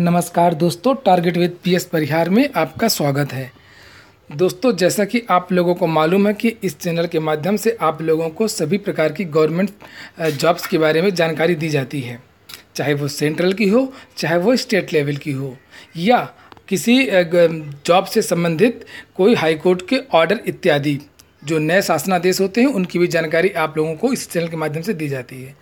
नमस्कार दोस्तों target with P S Parihar में आपका स्वागत है दोस्तों जैसा कि आप लोगों को मालूम है कि इस चैनल के माध्यम से आप लोगों को सभी प्रकार की गवर्नमेंट जॉब्स के बारे में जानकारी दी जाती है चाहे वो सेंट्रल की हो चाहे वो स्टेट लेवल की हो या किसी जॉब से संबंधित कोई हाईकोर्ट के ऑर्डर इत्यादि जो नए शासनादेश होते हैं उनकी भी जानकारी आप लोगों को इस चैनल के माध्यम से दी जाती है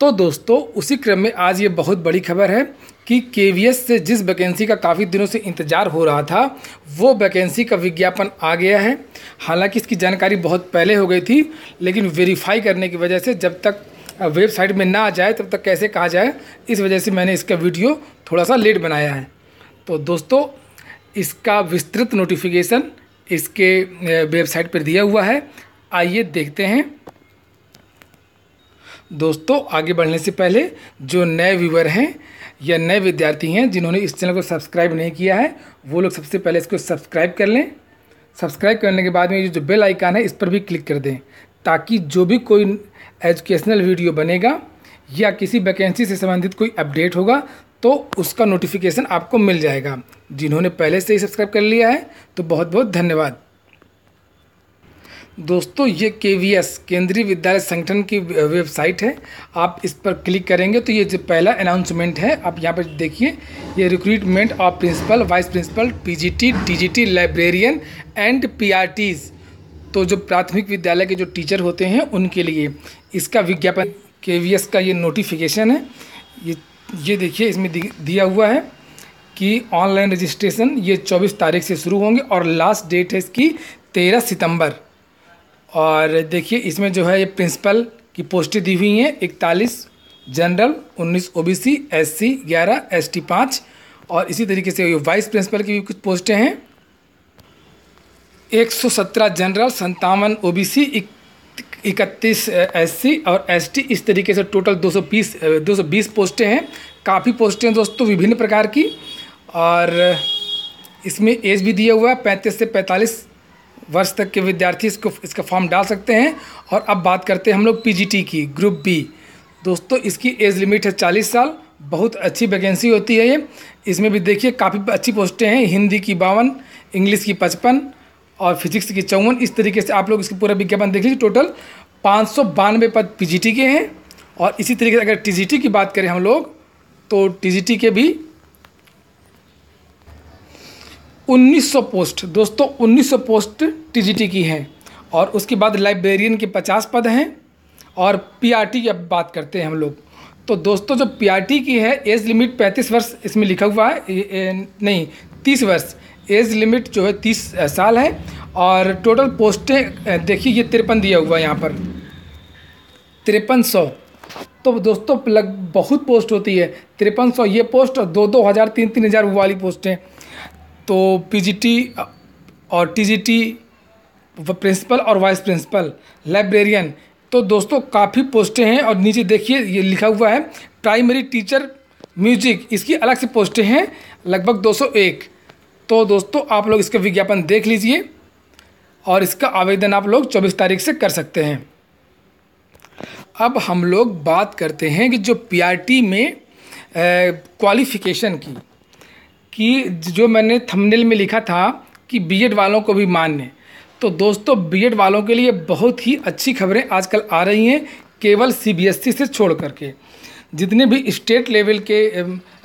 तो दोस्तों उसी क्रम में आज ये बहुत बड़ी खबर है कि के से जिस वैकेंसी का काफ़ी दिनों से इंतज़ार हो रहा था वो वैकेंसी का विज्ञापन आ गया है हालांकि इसकी जानकारी बहुत पहले हो गई थी लेकिन वेरीफाई करने की वजह से जब तक वेबसाइट में ना आ जाए तब तक कैसे कहा जाए इस वजह से मैंने इसका वीडियो थोड़ा सा लेट बनाया है तो दोस्तों इसका विस्तृत नोटिफिकेशन इसके वेबसाइट पर दिया हुआ है आइए देखते हैं दोस्तों आगे बढ़ने से पहले जो नए व्यूवर हैं या नए विद्यार्थी हैं जिन्होंने इस चैनल को सब्सक्राइब नहीं किया है वो लोग सबसे पहले इसको सब्सक्राइब कर लें सब्सक्राइब करने के बाद में ये जो बेल आइकान है इस पर भी क्लिक कर दें ताकि जो भी कोई एजुकेशनल वीडियो बनेगा या किसी वैकेंसी से संबंधित कोई अपडेट होगा तो उसका नोटिफिकेशन आपको मिल जाएगा जिन्होंने पहले से ही सब्सक्राइब कर लिया है तो बहुत बहुत धन्यवाद दोस्तों ये के वी एस केंद्रीय विद्यालय संगठन की वेबसाइट है आप इस पर क्लिक करेंगे तो ये जो पहला अनाउंसमेंट है आप यहाँ पर देखिए ये recruitment of principal vice principal PGT DGT librarian and PRTs तो जो प्राथमिक विद्यालय के जो टीचर होते हैं उनके लिए इसका विज्ञापन के वी एस का ये नोटिफिकेशन है ये ये देखिए इसमें दिया हुआ है कि ऑनलाइन रजिस्ट्रेशन ये 24 तारीख से शुरू होंगे और लास्ट डेट है इसकी 13 सितंबर और देखिए इसमें जो है ये प्रिंसिपल की पोस्टें दी हुई हैं इकतालीस जनरल उन्नीस O B C S C ग्यारह एस टी पाँच और इसी तरीके से वाइस प्रिंसिपल की भी कुछ पोस्टें हैं एक सौ सत्रह जनरल संतावन ओ बी सी इकतीस एस सी और एस टी इस तरीके से टोटल दो सौ बीस दो सौ बीस पोस्टें हैं काफ़ी पोस्टें हैं दोस्तों विभिन्न प्रकार की और इसमें एज भी दिया हुआ है पैंतीस से पैंतालीस वर्ष तक के विद्यार्थी इसको इसका फॉर्म डाल सकते हैं और अब बात करते हैं हम लोग पीजीटी की ग्रुप बी दोस्तों इसकी एज लिमिट है चालीस साल बहुत अच्छी वैकेंसी होती है ये इसमें भी देखिए काफ़ी अच्छी पोस्टें हैं हिंदी की बावन इंग्लिश की पचपन और फिजिक्स की चौवन इस तरीके से आप लोग इसकी पूरा विज्ञापन देख लीजिए टोटल पाँच सौ बानवे पद पी के हैं और इसी तरीके से अगर टी की बात करें हम लोग तो टी के भी 1900 पोस्ट दोस्तों 1900 पोस्ट टीजीटी की हैं और उसके बाद लाइब्रेरियन के 50 पद हैं और पीआरटी की अब बात करते हैं हम लोग तो दोस्तों जो पीआरटी की है एज लिमिट 35 वर्ष इसमें लिखा हुआ है ए, ए, नहीं 30 वर्ष एज लिमिट जो है 30 साल है और टोटल पोस्टें देखिए ये तिरपन दिया हुआ है यहाँ पर तिरपन सौ तो दोस्तों लग बहुत पोस्ट होती है तिरपन सौ ये पोस्ट और दो दो हज़ार तीन तीन हज़ार वो वाली पोस्टें तो पीजीटी और टीजीटी प्रिंसिपल और वाइस प्रिंसिपल लाइब्रेरियन तो दोस्तों काफ़ी पोस्टें हैं और नीचे देखिए ये लिखा हुआ है प्राइमरी टीचर म्यूजिक इसकी अलग से पोस्टें हैं लगभग 201 तो दोस्तों आप लोग इसका विज्ञापन देख लीजिए और इसका आवेदन आप लोग 24 तारीख से कर सकते हैं अब हम लोग बात करते हैं कि जो पीआरटी e में क्वालिफ़िकेशन की कि जो मैंने थंबनेल में लिखा था कि बीएड वालों को भी मान्य तो दोस्तों बीएड वालों के लिए बहुत ही अच्छी खबरें आजकल आ रही हैं केवल सीबीएसई e से छोड़ करके जितने भी स्टेट लेवल के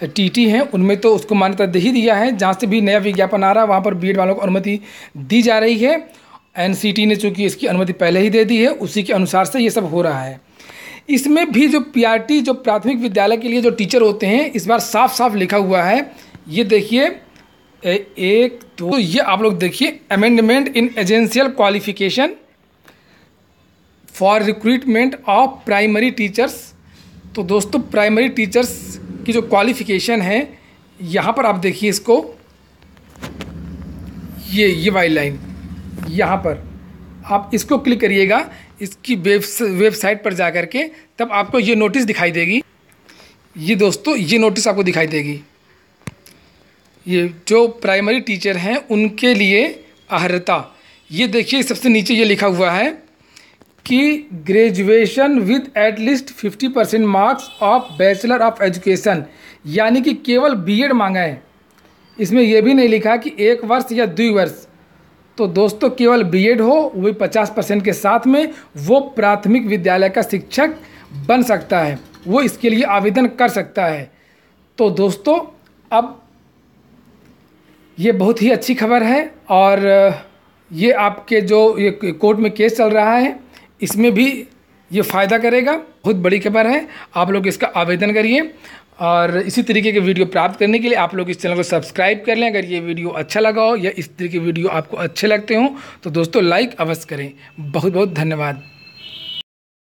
टीटी हैं उनमें तो उसको मान्यता दे ही दिया है जहाँ से भी नया विज्ञापन आ रहा है वहाँ पर बीएड वालों को अनुमति दी जा रही है एनसीटी ने चूँकि इसकी अनुमति पहले ही दे दी है उसी के अनुसार से ये सब हो रहा है इसमें भी जो पीआरटी जो प्राथमिक विद्यालय के लिए जो टीचर होते हैं इस बार साफ साफ लिखा हुआ है ये देखिए एक दो तो ये आप लोग देखिए amendment in essential qualification for recruitment of primary teachers तो दोस्तों प्राइमरी टीचर्स की जो क्वालिफिकेशन है यहाँ पर आप देखिए इसको ये ये वाई लाइन यहाँ पर आप इसको क्लिक करिएगा इसकी वेब वेबसाइट पर जा कर के तब आपको ये नोटिस दिखाई देगी ये दोस्तों ये नोटिस आपको दिखाई देगी ये जो प्राइमरी टीचर हैं उनके लिए अहर्ता ये देखिए सबसे नीचे ये लिखा हुआ है कि graduation with at least fifty percent marks of bachelor of education यानी कि केवल बीएड मांगा है इसमें यह भी नहीं लिखा कि एक वर्ष या दो वर्ष तो दोस्तों केवल बीएड हो वो भी पचास परसेंट के साथ में वो प्राथमिक विद्यालय का शिक्षक बन सकता है वो इसके लिए आवेदन कर सकता है तो दोस्तों अब ये बहुत ही अच्छी खबर है और ये आपके जो ये कोर्ट में केस चल रहा है इसमें भी ये फ़ायदा करेगा बहुत बड़ी खबर है आप लोग इसका आवेदन करिए और इसी तरीके के वीडियो प्राप्त करने के लिए आप लोग इस चैनल को सब्सक्राइब कर लें अगर ये वीडियो अच्छा लगा हो या इस तरीके के वीडियो आपको अच्छे लगते हों तो दोस्तों लाइक अवश्य करें बहुत बहुत धन्यवाद